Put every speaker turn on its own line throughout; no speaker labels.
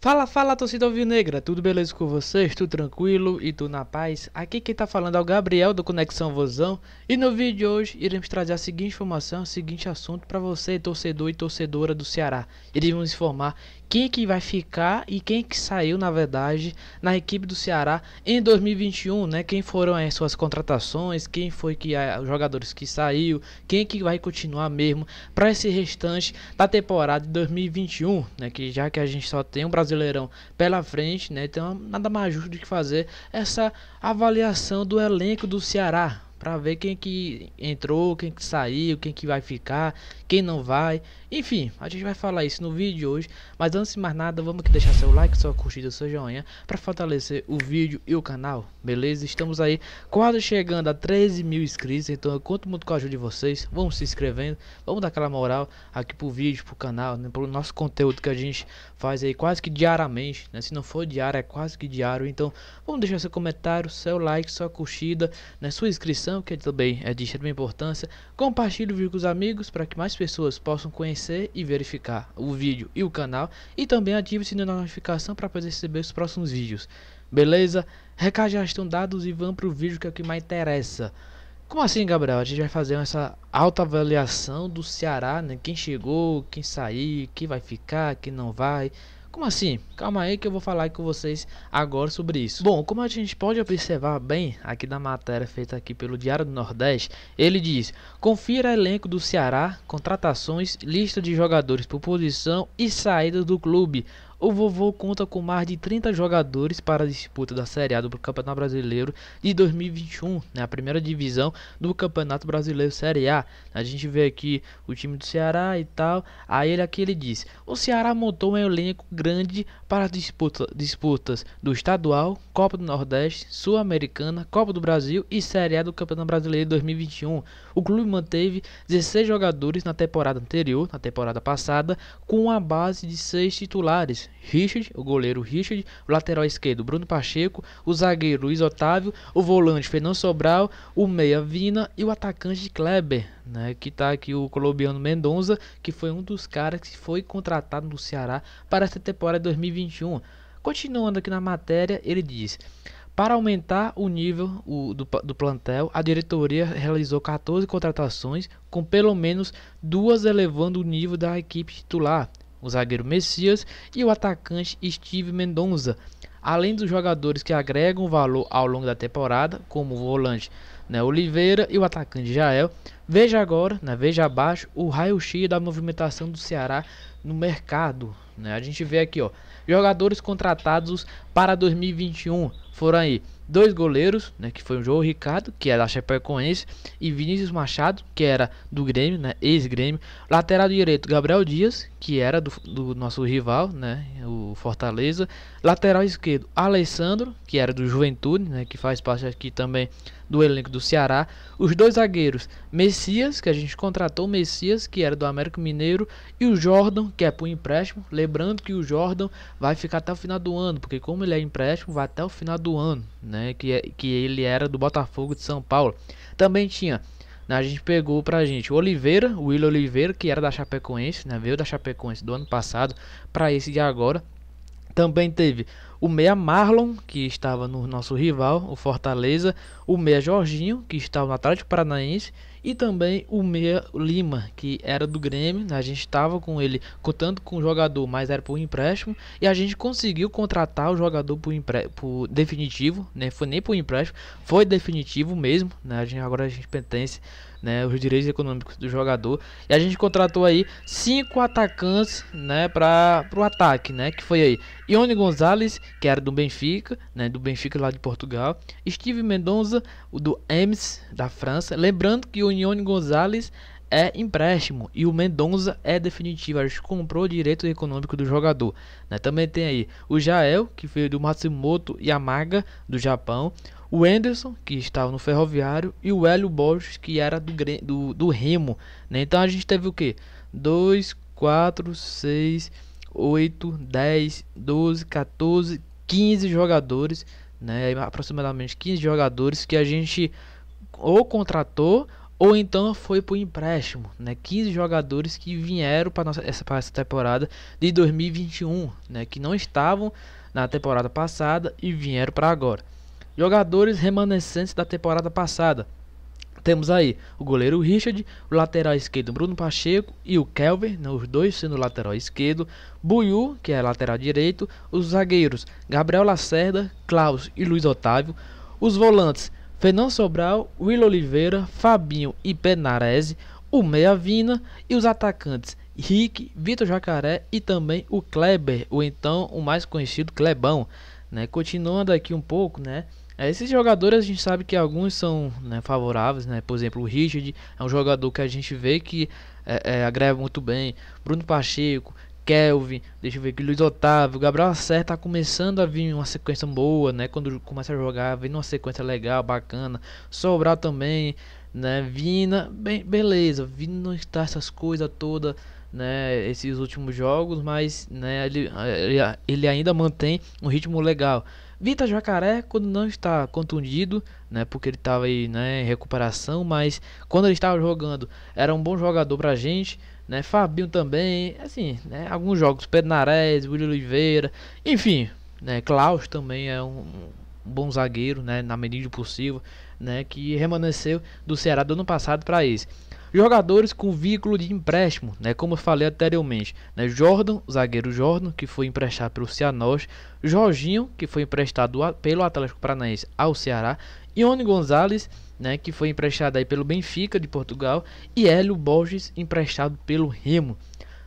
Fala, fala, torcida alvinegra, tudo beleza com vocês? Tudo tranquilo e tudo na paz? Aqui quem tá falando é o Gabriel do Conexão Vozão e no vídeo de hoje iremos trazer a seguinte informação, o seguinte assunto para você, torcedor e torcedora do Ceará. Iremos informar quem que vai ficar e quem que saiu, na verdade, na equipe do Ceará em 2021, né? Quem foram as suas contratações, quem foi que eh, os jogadores que saiu, quem que vai continuar mesmo para esse restante da temporada de 2021, né? Que já que a gente só tem um Brasileirão pela frente, né? Então nada mais justo do que fazer essa avaliação do elenco do Ceará, para ver quem que entrou, quem que saiu, quem que vai ficar, quem não vai enfim, a gente vai falar isso no vídeo de hoje, mas antes de mais nada, vamos aqui deixar seu like, sua curtida, seu joinha, para fortalecer o vídeo e o canal, beleza? Estamos aí quase chegando a 13 mil inscritos, então eu conto muito com a ajuda de vocês, vamos se inscrevendo, vamos dar aquela moral aqui pro vídeo, pro canal, né, pro nosso conteúdo que a gente faz aí quase que diariamente, né? Se não for diário, é quase que diário, então vamos deixar seu comentário, seu like, sua curtida, né, sua inscrição, que também é de extrema importância, compartilhe o vídeo com os amigos para que mais pessoas possam conhecer conhecer e verificar o vídeo e o canal e também ative o sininho da notificação para poder receber os próximos vídeos. Beleza? Recado já estão dados e vamos pro vídeo que é o que mais interessa. Como assim, Gabriel? A gente vai fazer essa alta avaliação do Ceará, né? Quem chegou, quem saiu quem vai ficar, quem não vai. Como assim? Calma aí que eu vou falar com vocês agora sobre isso. Bom, como a gente pode observar bem aqui da matéria feita aqui pelo Diário do Nordeste, ele diz: confira elenco do Ceará, contratações, lista de jogadores por posição e saída do clube o vovô conta com mais de 30 jogadores para a disputa da Série A do Campeonato Brasileiro de 2021, né, a primeira divisão do Campeonato Brasileiro Série A. A gente vê aqui o time do Ceará e tal. Aí ele aqui ele diz: "O Ceará montou um elenco grande para disputa, disputas do estadual, Copa do Nordeste, Sul-Americana, Copa do Brasil e Série A do Campeonato Brasileiro de 2021. O clube manteve 16 jogadores na temporada anterior, na temporada passada, com a base de seis titulares Richard, o goleiro Richard, o lateral esquerdo Bruno Pacheco, o zagueiro Luiz Otávio, o volante Fernando Sobral, o meia Vina e o atacante Kleber, né, que está aqui o colombiano Mendonça, que foi um dos caras que foi contratado no Ceará para essa temporada 2021. Continuando aqui na matéria, ele diz: para aumentar o nível o, do, do, plantel, a diretoria realizou 14 contratações, com pelo menos duas elevando o nível da equipe titular o zagueiro Messias e o atacante Steve Mendonça. Além dos jogadores que agregam valor ao longo da temporada, como o volante né, Oliveira e o atacante Jael, veja agora, né, veja abaixo, o raio-x da movimentação do Ceará no mercado. Né? A gente vê aqui, ó, jogadores contratados para 2021 foram aí dois goleiros, né, que foi o João Ricardo, que era é da Chapecoense, e Vinícius Machado, que era do Grêmio, né, ex-Grêmio, lateral direito Gabriel Dias, que era do, do, nosso rival, né, o Fortaleza. Lateral esquerdo, Alessandro, que era do Juventude, né, que faz parte aqui também do elenco do Ceará. Os dois zagueiros, Messias, que a gente contratou, Messias, que era do América Mineiro, e o Jordan, que é por empréstimo. Lembrando que o Jordan vai ficar até o final do ano, porque como ele é empréstimo, vai até o final do ano, né, que, é, que ele era do Botafogo de São Paulo. Também tinha né, a gente pegou pra gente o Oliveira, o Will Oliveira, que era da Chapecoense, né? Veio da Chapecoense do ano passado para esse de agora. Também teve o meia Marlon, que estava no nosso rival, o Fortaleza, o meia Jorginho, que estava no Atlético Paranaense, e também o meia Lima, que era do Grêmio. A gente estava com ele contando com o jogador, mas era por empréstimo, e a gente conseguiu contratar o jogador por, por definitivo, né? Foi nem por empréstimo, foi definitivo mesmo, né? A gente agora a gente pertence né, os direitos econômicos do jogador. E a gente contratou aí cinco atacantes, né, para o ataque, né, que foi aí Ione Gonzalez, que era do Benfica, né, do Benfica lá de Portugal, Steve Mendonça Souza, o do Ems, da França. Lembrando que o Unione Gonzalez é empréstimo e o Mendonça é definitivo. Acho que comprou o direito econômico do jogador. Né? Também tem aí o Jael, que veio do Matsumoto Yamaga, do Japão. O Anderson, que estava no Ferroviário. E o Hélio Borges, que era do, do, do Remo. Né? Então a gente teve o que? 2, 4, 6, 8, 10, 12, 14, 15 jogadores né? Aproximadamente 15 jogadores que a gente ou contratou ou então foi por empréstimo, né? 15 jogadores que vieram para essa, essa temporada de 2021, né? Que não estavam na temporada passada e vieram para agora. Jogadores remanescentes da temporada passada, temos aí o goleiro Richard, o lateral esquerdo Bruno Pacheco e o Kelvin, né, os dois sendo lateral esquerdo, Buiu, que é lateral direito, os zagueiros Gabriel Lacerda, Klaus e Luiz Otávio, os volantes Fernando Sobral, Will Oliveira, Fabinho e Penarese, o Meia Vina e os atacantes Rick, Vitor Jacaré e também o Kleber, ou então o mais conhecido Klebão, Né? Continuando aqui um pouco, né? É, esses jogadores a gente sabe que alguns são né, favoráveis, né? Por exemplo, o Richard é um jogador que a gente vê que é, é, agrega muito bem. Bruno Pacheco, Kelvin, deixa eu ver aqui, Luiz Otávio, Gabriel Acer tá começando a vir uma sequência boa, né? Quando começa a jogar, vem uma sequência legal, bacana. Sobral também, né? Vina, bem, beleza, Vina não está essas coisas todas né, esses últimos jogos, mas né, ele, é, ele ainda mantém um ritmo legal. Vita Jacaré, quando não está contundido, né, porque ele estava aí né, em recuperação, mas quando ele estava jogando, era um bom jogador para a gente. Né, Fabinho também, assim, né, alguns jogos, Pednares, William Oliveira, enfim, né, Klaus também é um, um bom zagueiro, né, na medida possível, né, que remanesceu do Ceará do ano passado para esse. Jogadores com vínculo de empréstimo, né, como eu falei anteriormente, né, Jordan, zagueiro Jordan, que foi emprestado pelo Cianorte, Jorginho, que foi emprestado pelo Atlético Paranaense ao Ceará, Ione Gonzalez, né, que foi emprestado aí pelo Benfica de Portugal, e Hélio Borges, emprestado pelo Remo.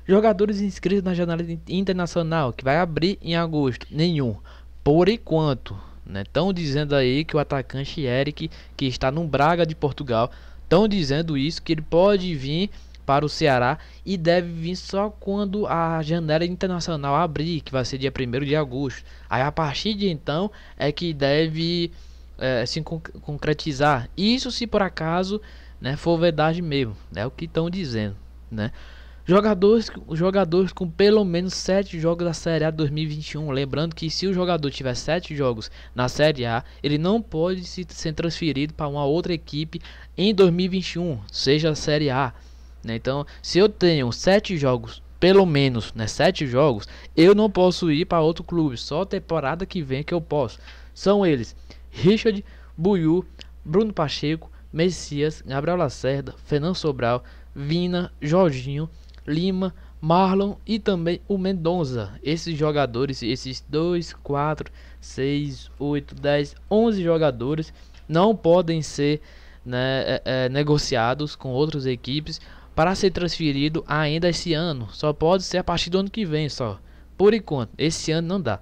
Jogadores inscritos na janela internacional, que vai abrir em agosto, nenhum, por enquanto. Estão né, dizendo aí que o atacante Eric, que está no Braga de Portugal, Estão dizendo isso que ele pode vir para o Ceará e deve vir só quando a janela internacional abrir, que vai ser dia 1 de agosto. Aí a partir de então é que deve é, se conc concretizar. Isso se por acaso né, for verdade mesmo, é o que estão dizendo. Né? Jogadores, jogadores com pelo menos 7 jogos da Série A 2021. Lembrando que se o jogador tiver 7 jogos na Série A, ele não pode se, ser transferido para uma outra equipe em 2021, seja a Série A. Né? Então, se eu tenho 7 jogos, pelo menos né, 7 jogos, eu não posso ir para outro clube. Só temporada que vem que eu posso. São eles: Richard, Buyu Bruno Pacheco, Messias, Gabriel Lacerda, Fernando Sobral, Vina, Jorginho. Lima, Marlon e também o Mendonça. Esses jogadores, esses 2, 4, 6, 8, 10, 11 jogadores não podem ser né, é, é, negociados com outras equipes para ser transferido ainda esse ano. Só pode ser a partir do ano que vem só. Por enquanto, esse ano não dá.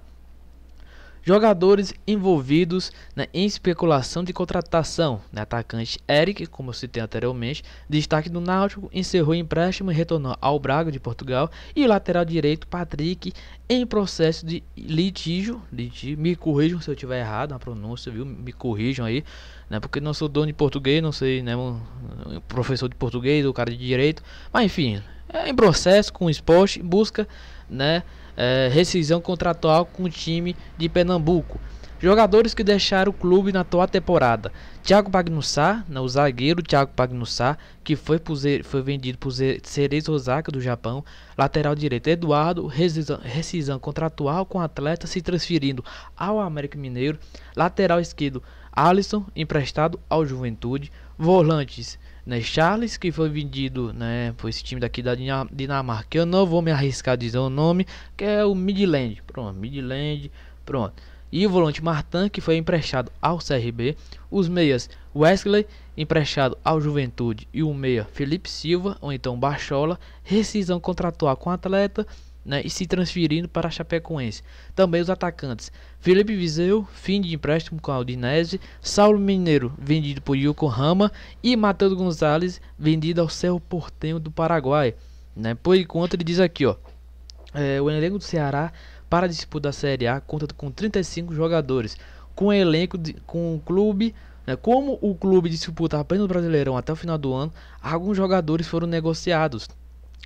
Jogadores envolvidos né, em especulação de contratação. Né, atacante Eric, como citei anteriormente, destaque do Náutico, encerrou o empréstimo e retornou ao Braga de Portugal. E o lateral direito Patrick, em processo de litígio. litígio me corrijam se eu tiver errado na pronúncia, viu? Me corrijam aí. Né, porque não sou dono de português, não sei, né, um, um professor de português, o cara de direito. Mas enfim, é em processo com o esporte, busca, né? é, rescisão contratual com o time de Pernambuco. Jogadores que deixaram o clube na atual temporada. Thiago Pagnussá, o zagueiro Thiago Pagnussá, que foi, foi vendido por Cereis Osaka do Japão. Lateral direito Eduardo, rescisão, rescisão contratual com o atleta se transferindo ao América Mineiro. Lateral esquerdo Alisson, emprestado ao Juventude. Volantes né, Charles, que foi vendido né, por esse time daqui da Dinamarca. Eu não vou me arriscar a dizer o nome, que é o Midland. Pronto, Midland, pronto. E o volante Martin, que foi emprestado ao CRB. Os meias Wesley, emprestado ao Juventude. E o meia Felipe Silva, ou então Bachola. Rescisão contratual com o atleta né, e se transferindo para a Chapecoense. Também os atacantes: Felipe Viseu, fim de empréstimo com a Udinese, Saulo Mineiro, vendido por Yokohama, e Matheus Gonzalez, vendido ao Cerro Portenho do Paraguai. Né? Por enquanto, ele diz aqui: ó, é, o elenco do Ceará para a disputa da Série A conta com 35 jogadores, com um elenco de, com o um clube. Né, como o clube disputa apenas o Brasileirão até o final do ano, alguns jogadores foram negociados,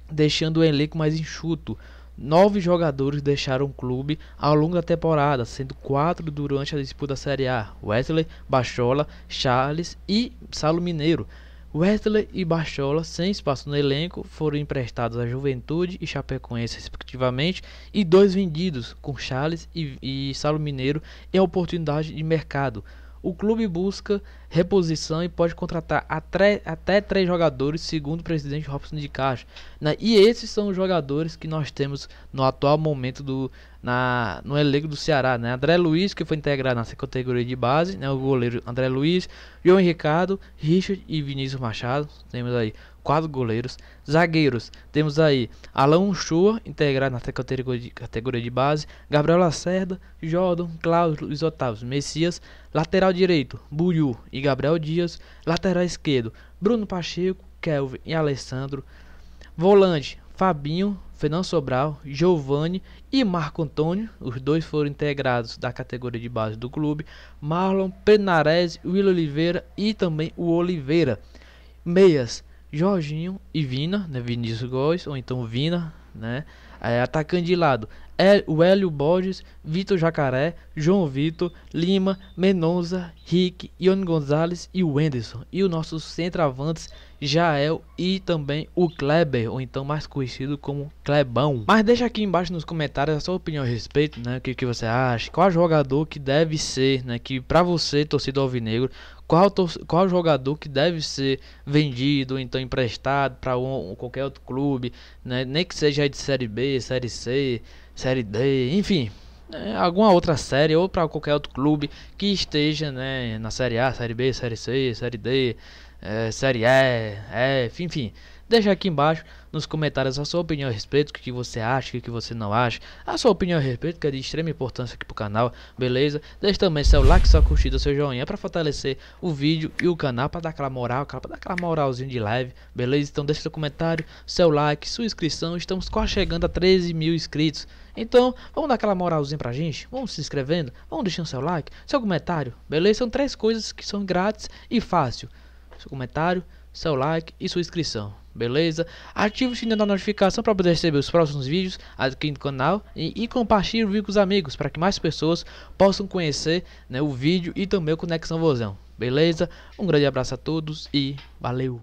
deixando o elenco mais enxuto. Nove jogadores deixaram o clube ao longo da temporada, sendo quatro durante a disputa da Série A: Wesley, Bachola, Charles e Salo Mineiro. Wesley e Bachola, sem espaço no elenco, foram emprestados à Juventude e Chapecoense, respectivamente, e dois vendidos, com Charles e, e Salo Mineiro, em oportunidade de mercado. O clube busca reposição e pode contratar até, até três jogadores, segundo o presidente Robson de Castro. Né? E esses são os jogadores que nós temos no atual momento do, na, no elenco do Ceará. Né? André Luiz, que foi integrado nessa categoria de base, né? o goleiro André Luiz, João Ricardo, Richard e Vinícius Machado. Temos aí quatro goleiros. Zagueiros, temos aí Alain Chua, integrado na categoria de, base, Gabriel Lacerda, Jordan, Cláudio, Luiz Otávio, Messias, lateral direito, Buiu e Gabriel Dias, lateral esquerdo, Bruno Pacheco, Kelvin e Alessandro, volante, Fabinho, Fernando Sobral, Giovani e Marco Antônio, os dois foram integrados da categoria de base do clube, Marlon, Penares, Will Oliveira e também o Oliveira. Meias, Jorginho e Vina, né? Vinícius Góes, ou então Vina, né? É, atacando de lado, o Hélio Borges, Vitor Jacaré, João Vitor, Lima, Menonza, Rick, Ione Gonzalez e o Enderson. E o nosso centroavantes, Jael e também o Kleber, ou então mais conhecido como Klebão. Mas deixa aqui embaixo nos comentários a sua opinião a respeito, né? O que, que você acha? Qual jogador que deve ser, né? Que pra você, torcedor alvinegro, qual, qual jogador que deve ser vendido, ou então emprestado para um, qualquer outro clube, né? Nem que seja de Série B, Série C Série D, enfim, né, alguma outra série ou para qualquer outro clube que esteja né, na Série A, Série B, Série C, Série D, é, Série E, F, enfim. Deixa aqui embaixo nos comentários a sua opinião a respeito, o que você acha, o que você não acha, a sua opinião a respeito, que é de extrema importância aqui pro canal, beleza? Deixa também seu like, sua curtida, seu joinha para fortalecer o vídeo e o canal, para dar aquela moral, para dar aquela moralzinha de live, beleza? Então deixa seu comentário, seu like, sua inscrição, estamos quase chegando a 13 mil inscritos. Então, vamos dar aquela moralzinha pra gente? Vamos se inscrevendo? Vamos deixando seu like, seu comentário, beleza? São três coisas que são grátis e fácil. Seu comentário, seu like e sua inscrição, beleza? Ative o sininho da notificação para poder receber os próximos vídeos aqui no canal e, e compartilhe o vídeo com os amigos para que mais pessoas possam conhecer né, o vídeo e também o Conexão Vozão, beleza? Um grande abraço a todos e valeu!